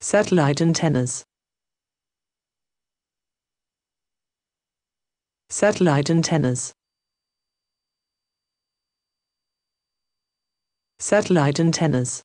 Satellite antennas. Satellite antennas. Satellite antennas.